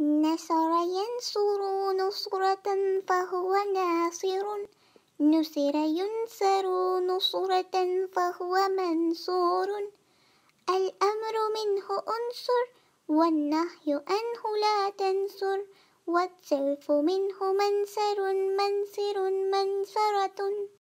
نصر ينصر نصرة فهو ناصر نصر ينصر نصرة فهو منصور الأمر منه أنصر والنهي أنه لا تنصر والسيف منه منسر منسر منصرة